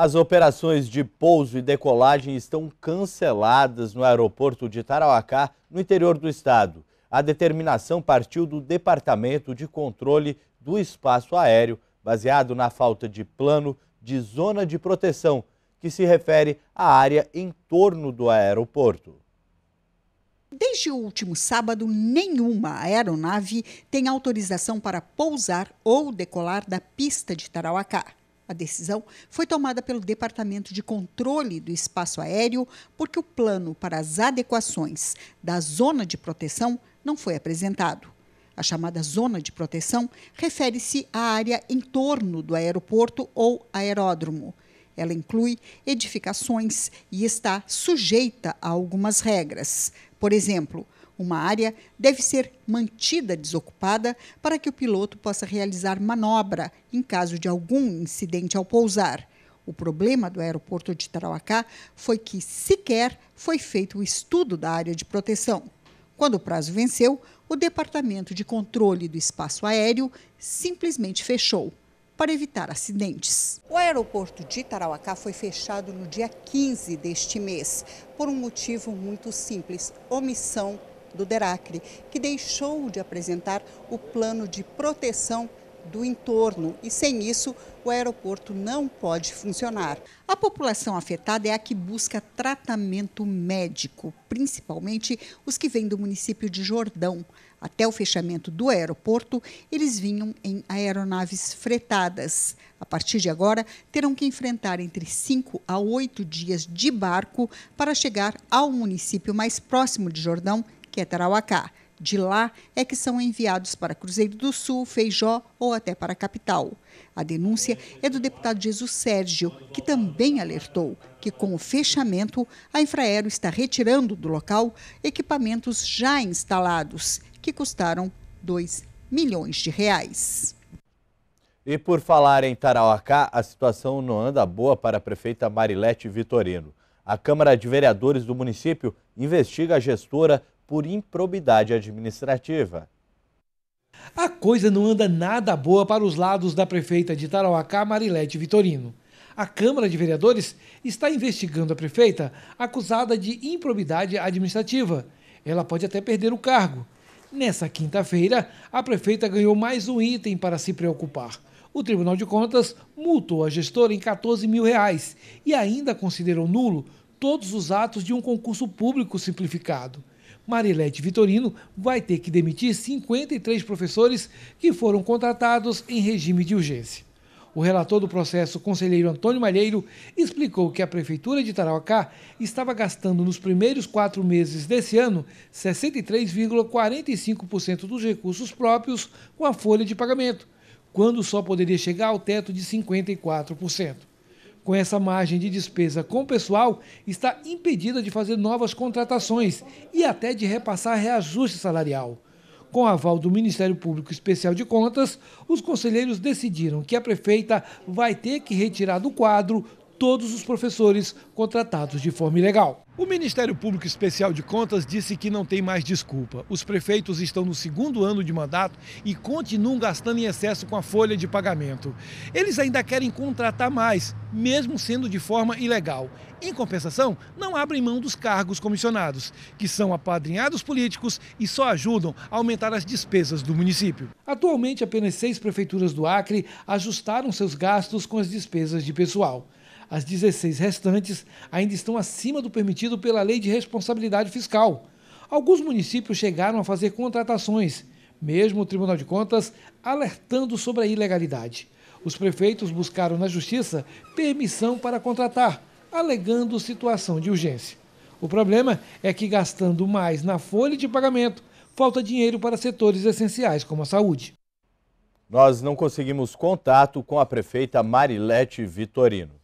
As operações de pouso e decolagem estão canceladas no aeroporto de Tarauacá, no interior do estado. A determinação partiu do Departamento de Controle do Espaço Aéreo, baseado na falta de plano de zona de proteção, que se refere à área em torno do aeroporto. Desde o último sábado, nenhuma aeronave tem autorização para pousar ou decolar da pista de Tarauacá. A decisão foi tomada pelo Departamento de Controle do Espaço Aéreo porque o plano para as adequações da zona de proteção não foi apresentado. A chamada zona de proteção refere-se à área em torno do aeroporto ou aeródromo. Ela inclui edificações e está sujeita a algumas regras. Por exemplo, uma área deve ser mantida desocupada para que o piloto possa realizar manobra em caso de algum incidente ao pousar. O problema do aeroporto de Tarauacá foi que sequer foi feito o estudo da área de proteção. Quando o prazo venceu, o Departamento de Controle do Espaço Aéreo simplesmente fechou para evitar acidentes. O aeroporto de Tarauacá foi fechado no dia 15 deste mês por um motivo muito simples: omissão do DERACRE, que deixou de apresentar o plano de proteção do entorno e, sem isso, o aeroporto não pode funcionar. A população afetada é a que busca tratamento médico, principalmente os que vêm do município de Jordão. Até o fechamento do aeroporto, eles vinham em aeronaves fretadas. A partir de agora, terão que enfrentar entre 5 a 8 dias de barco para chegar ao município mais próximo de Jordão que é Tarauacá. De lá é que são enviados para Cruzeiro do Sul, Feijó ou até para a capital. A denúncia é do deputado Jesus Sérgio, que também alertou que, com o fechamento, a Infraero está retirando do local equipamentos já instalados, que custaram 2 milhões de reais. E por falar em Tarauacá, a situação não anda boa para a prefeita Marilete Vitorino. A Câmara de Vereadores do município investiga a gestora por improbidade administrativa. A coisa não anda nada boa para os lados da prefeita de Tarauacá, Marilete Vitorino. A Câmara de Vereadores está investigando a prefeita acusada de improbidade administrativa. Ela pode até perder o cargo. Nessa quinta-feira, a prefeita ganhou mais um item para se preocupar. O Tribunal de Contas multou a gestora em 14 mil reais e ainda considerou nulo todos os atos de um concurso público simplificado. Marilete Vitorino vai ter que demitir 53 professores que foram contratados em regime de urgência. O relator do processo, conselheiro Antônio Malheiro, explicou que a Prefeitura de Tarauacá estava gastando nos primeiros quatro meses desse ano 63,45% dos recursos próprios com a folha de pagamento, quando só poderia chegar ao teto de 54%. Com essa margem de despesa com o pessoal, está impedida de fazer novas contratações e até de repassar reajuste salarial. Com aval do Ministério Público Especial de Contas, os conselheiros decidiram que a prefeita vai ter que retirar do quadro todos os professores contratados de forma ilegal. O Ministério Público Especial de Contas disse que não tem mais desculpa. Os prefeitos estão no segundo ano de mandato e continuam gastando em excesso com a folha de pagamento. Eles ainda querem contratar mais, mesmo sendo de forma ilegal. Em compensação, não abrem mão dos cargos comissionados, que são apadrinhados políticos e só ajudam a aumentar as despesas do município. Atualmente, apenas seis prefeituras do Acre ajustaram seus gastos com as despesas de pessoal. As 16 restantes ainda estão acima do permitido pela Lei de Responsabilidade Fiscal. Alguns municípios chegaram a fazer contratações, mesmo o Tribunal de Contas alertando sobre a ilegalidade. Os prefeitos buscaram na Justiça permissão para contratar, alegando situação de urgência. O problema é que, gastando mais na folha de pagamento, falta dinheiro para setores essenciais como a saúde. Nós não conseguimos contato com a prefeita Marilete Vitorino.